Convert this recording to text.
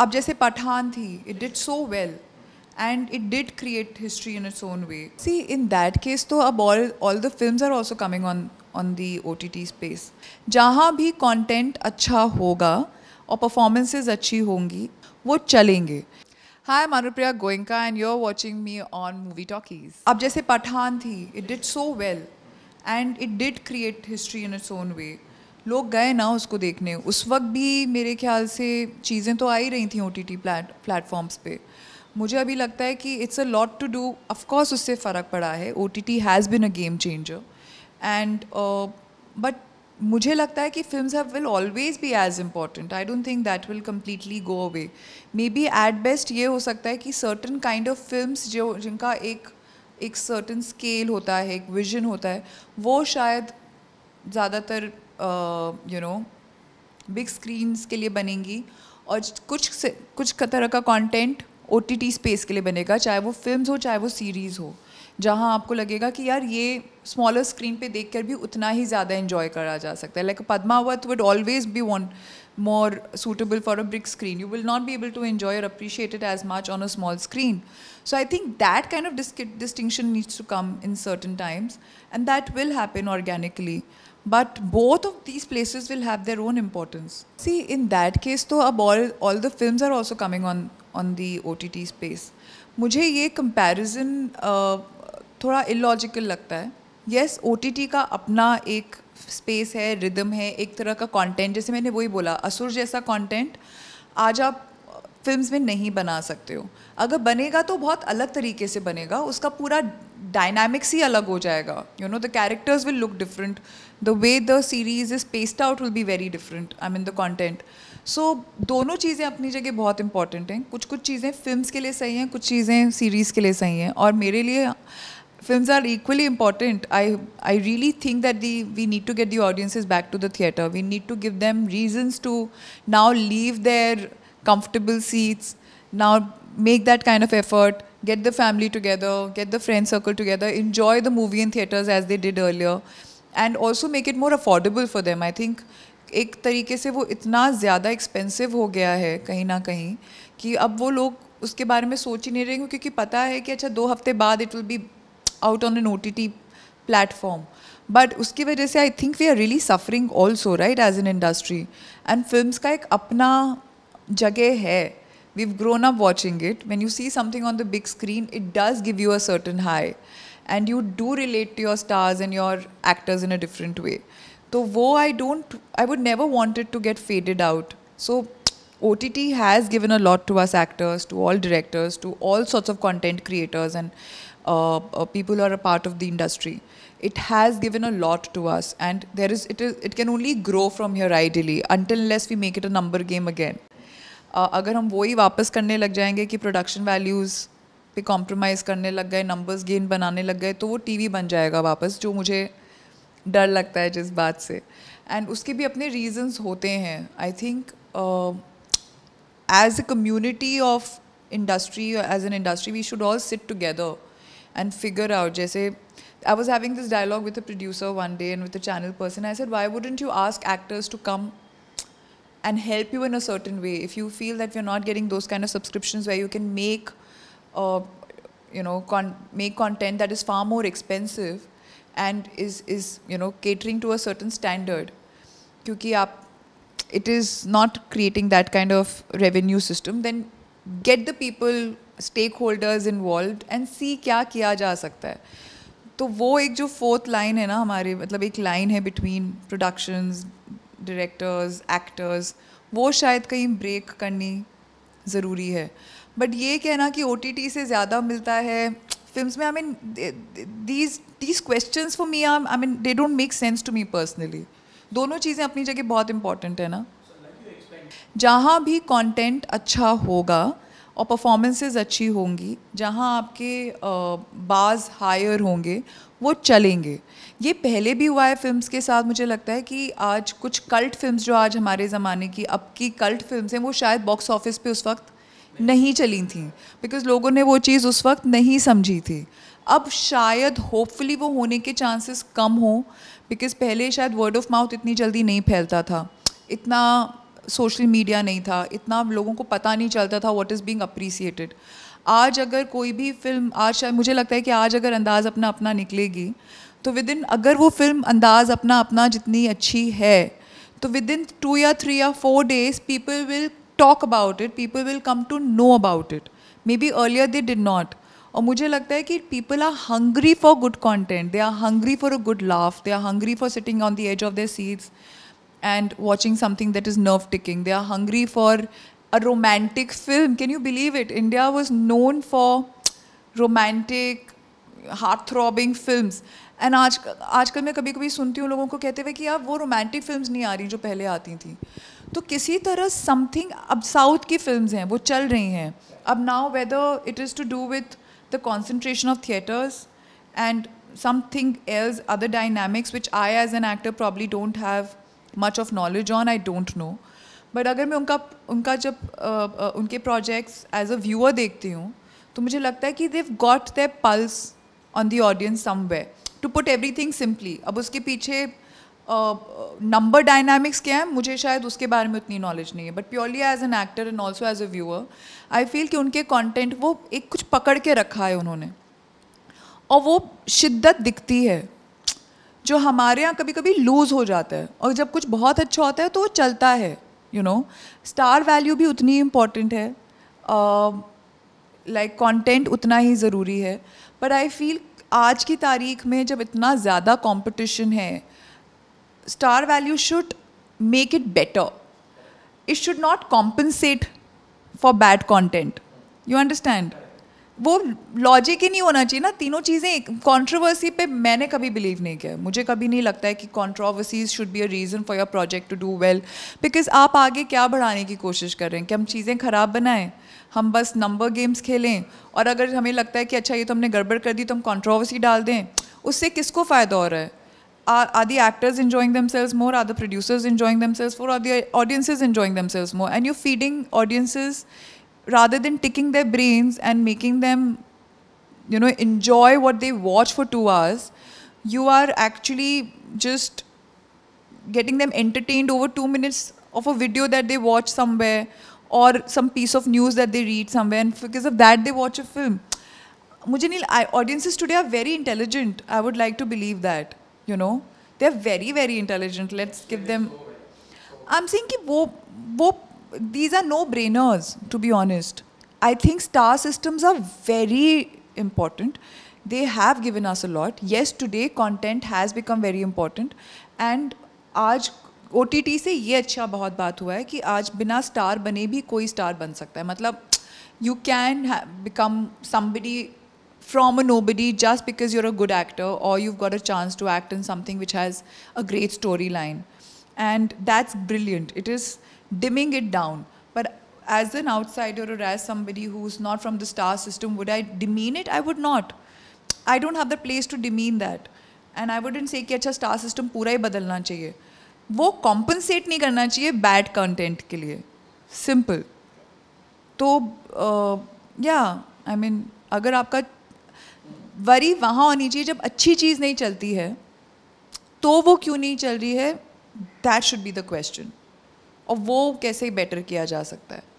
अब जैसे पठान थी it did so well and it did create history in its own way see in that case तो अब all all the film are also coming on on the O T T space जहाँ भी content अच्छा होगा और performances अच्छी होंगी वो चलेंगे hi Manupriya Goenka and you are watching me on Movie Talkies अब जैसे पठान थी it did so well and it did create history in its own way लोग गए ना उसको देखने उस वक्त भी मेरे ख्याल से चीज़ें तो आ ही रही थी ओ टी टी प्लेटफॉर्म्स पर मुझे अभी लगता है कि it's a lot to do of course उससे फ़र्क पड़ा है O T T has been a game changer and but मुझे लगता है कि film have will always be as important I don't think that will completely go away maybe at best ये हो सकता है कि सर्टन काइंड ऑफ फिल्म जो जिनका एक एक सर्टन स्केल होता है एक विजन होता है वो शायद ज़्यादातर यू नो बिग स्क्रीन्स के लिए बनेंगी और कुछ से कुछ तरह का कंटेंट ओ स्पेस के लिए बनेगा चाहे वो फिल्म हो चाहे वो सीरीज़ हो जहाँ आपको लगेगा कि यार ये स्मॉलर स्क्रीन पे देखकर भी उतना ही ज़्यादा इन्जॉय करा जा सकता है like Padmaavat would always be one more suitable for a big screen. You will not be able to enjoy or appreciate it as much on a small screen. So I think that kind of dis distinction needs to come in certain times, and that will happen organically. But both of these places will have their own importance. See, in that case, though, all, all the films are also coming on on the OTT space. मुझे ये comparison uh, थोड़ा illogical लगता है. Yes, OTT का अपना एक space है rhythm है एक तरह का कंटेंट जैसे मैंने वही बोला असुर जैसा कंटेंट आज आप फिल्म्स में नहीं बना सकते हो अगर बनेगा तो बहुत अलग तरीके से बनेगा उसका पूरा डायनामिक्स ही अलग हो जाएगा you know the characters will look different the way the series is paced out will be very different I mean the content so दोनों चीज़ें अपनी जगह बहुत इंपॉर्टेंट हैं कुछ कुछ चीज़ें फिल्म के लिए सही हैं कुछ चीज़ें सीरीज़ के लिए सही हैं और मेरे लिए films are equally important. I I really think that the we need to get the audiences back to the theater. We need to give them reasons to now leave their comfortable seats, now make that kind of effort, get the family together, get the friend circle together, enjoy the movie in theaters as they did earlier, and also make it more affordable for them. I think एक तरीके से वो इतना ज़्यादा expensive हो गया है कहीं ना कहीं कि अब वो लोग उसके बारे में सोच ही नहीं रहे क्योंकि पता है कि अच्छा दो हफ्ते बाद it will be out on an OTT platform. But uski wajah se, I think we are really suffering also, right, as an industry. And films ka ek apna jagah hai. We've grown up watching it. When you see something on the big screen, it does give you a certain high. And you do relate to your stars and your actors in a different way. So wo I don't I would never want it to get faded out. So OTT has given a lot to us actors, to all directors, to all sorts of content creators and uh, people are a part of the industry. It has given a lot to us, and there is it is it can only grow from here ideally until unless we make it a number game again. Uh, अगर हम वही वापस करने लग जाएंगे कि production values पे compromise करने लग गए नंबर्स गेन बनाने लग गए तो वो टीवी बन जाएगा वापस जो मुझे डर लगता है जिस बात से एंड उसके भी अपने रीजंस होते हैं I think as a community of industry as an industry we should all sit together and figure out. Jaise, I was having this dialogue with a producer one day and with a channel person. I said, why wouldn't you ask actors to come and help you in a certain way if you feel that you're not getting those kind of subscriptions where you can make, uh, you know, con make content that is far more expensive and is is you know catering to a certain standard because it is not creating that kind of revenue system then get the people stakeholders involve and see क्या किया जा सकता है तो वो एक जो fourth line है ना हमारे मतलब एक लाइन है बिटवीन प्रोडक्शंस डायरेक्टर्स एक्टर्स वो शायद कहीं ब्रेक करनी ज़रूरी है बट ये कहना कि ओ से ज़्यादा मिलता है फिल्म में I mean these these question for me are I mean they don't make sense to me personally दोनों चीज़ें अपनी जगह बहुत इंपॉर्टेंट है ना जहाँ भी कॉन्टेंट अच्छा होगा और परफॉर्मेंसेज अच्छी होंगी जहाँ आपके बाज हायर होंगे वो चलेंगे ये पहले भी हुआ है फिल्म्स के साथ मुझे लगता है कि आज कुछ कल्ट फिल्म्स जो आज हमारे ज़माने की अब की कल्ट फिल्म्स हैं वो शायद बॉक्स ऑफिस पे उस वक्त नहीं चली थी बिकॉज लोगों ने वो चीज़ उस वक्त नहीं समझी थी अब शायद होपफुली वो होने के चांसेस कम हों बिकॉज पहले शायद वर्ड ऑफ माउथ इतनी जल्दी नहीं फैलता था इतना सोशल मीडिया नहीं था इतना लोगों को पता नहीं चलता था व्हाट इज़ बीइंग अप्रिसिएटेड आज अगर कोई भी फिल्म आज शायद मुझे लगता है कि आज अगर अंदाज़ अपना अपना निकलेगी तो विद इन अगर वो फिल्म अंदाज़ अपना अपना जितनी अच्छी है तो विद इन टू या थ्री या four days people will talk about it people will come to know about it maybe earlier they did not और मुझे लगता है कि people are hungry for good content they are hungry for a good laugh they are hungry for sitting on the edge of their seats and watching something that is nerve ticking they are hungry for a romantic film can you believe it India was known for romantic heart throbbing film and आज आजकल मैं कभी कभी सुनती हूँ लोगों को कहते हुए कि यार वो रोमांटिक फिल्म नहीं आ रही जो पहले आती थी तो किसी तरह समथिंग अब साउथ की फिल्म हैं वो चल रही हैं अब now whether it is to do with the concentration of theatres and something else other dynamics which I as an actor probably don't have much of knowledge on I don't know but अगर मैं उनका उनका जब uh, uh, उनके projects as a viewer देखती हूँ तो मुझे लगता है कि they've got the pulse on the audience way to put everything simply अब उसके पीछे नंबर uh, डायनामिक्स क्या है मुझे शायद उसके बारे में उतनी नॉलेज नहीं है but purely as an actor and also as a viewer I feel कि उनके कॉन्टेंट वो एक कुछ पकड़ के रखा है उन्होंने और वो शिद्दत दिखती है जो हमारे यहाँ कभी कभी लूज़ हो जाता है और जब कुछ बहुत अच्छा होता है तो वो चलता है यू नो स्टार वैल्यू भी उतनी इम्पॉर्टेंट है लाइक uh, कंटेंट like, उतना ही ज़रूरी है बट आई फील आज की तारीख में जब इतना ज़्यादा कंपटीशन है star value should make it better it should not compensate for bad content you understand वो लॉजिक ही नहीं होना चाहिए ना तीनों चीज़ें कॉन्ट्रोवर्सी पे मैंने कभी बिलीव नहीं किया मुझे कभी नहीं लगता है कि controversies should be a reason for your project to do well because आप आगे क्या बढ़ाने की कोशिश कर रहे हैं कि हम चीज़ें ख़राब बनाएं हम बस नंबर गेम्स खेलें और अगर हमें लगता है कि अच्छा ये तो हमने गड़बड़ कर दी तो हम कॉन्ट्रोवर्सी डाल दें उससे किसको फ़ायदा हो रहा है are the actors enjoying themselves more are the producers enjoying themselves more are the audiences enjoying themselves more and you're feeding audiences rather than ticking their brains and making them you know enjoy what they watch for 2 hours you are actually just getting them entertained over 2 minutes of a video that they watch somewhere or some piece of news that they read somewhere and because of that they watch a film Mujanil, audiences today are very intelligent. I would like to believe that, you know. They're very, very intelligent. Let's give them... I'm saying that वो वो these are no brainers, to be honest. I think star systems are very important. They have given us a lot. Yes, today content has become very important. And today, OTT से ये अच्छा बहुत बात हुआ है कि आज बिना स्टार बने भी कोई from a nobody just because you're a good actor or you've got a chance to act in something which has a great storyline. And that's brilliant. It is dimming it down. But as an outsider or as somebody who's not from the star system, would I demean it? I would not. I don't have the place to demean that. and i wouldn't say से कि star system pura hi badalna chahiye wo compensate nahi karna chahiye bad content ke liye simple to uh, yeah i mean agar aapka worry वहाँ होनी चाहिए जब अच्छी चीज़ नहीं चलती है तो वो क्यों नहीं चल रही है that should be the question और वो कैसे बेटर किया जा सकता है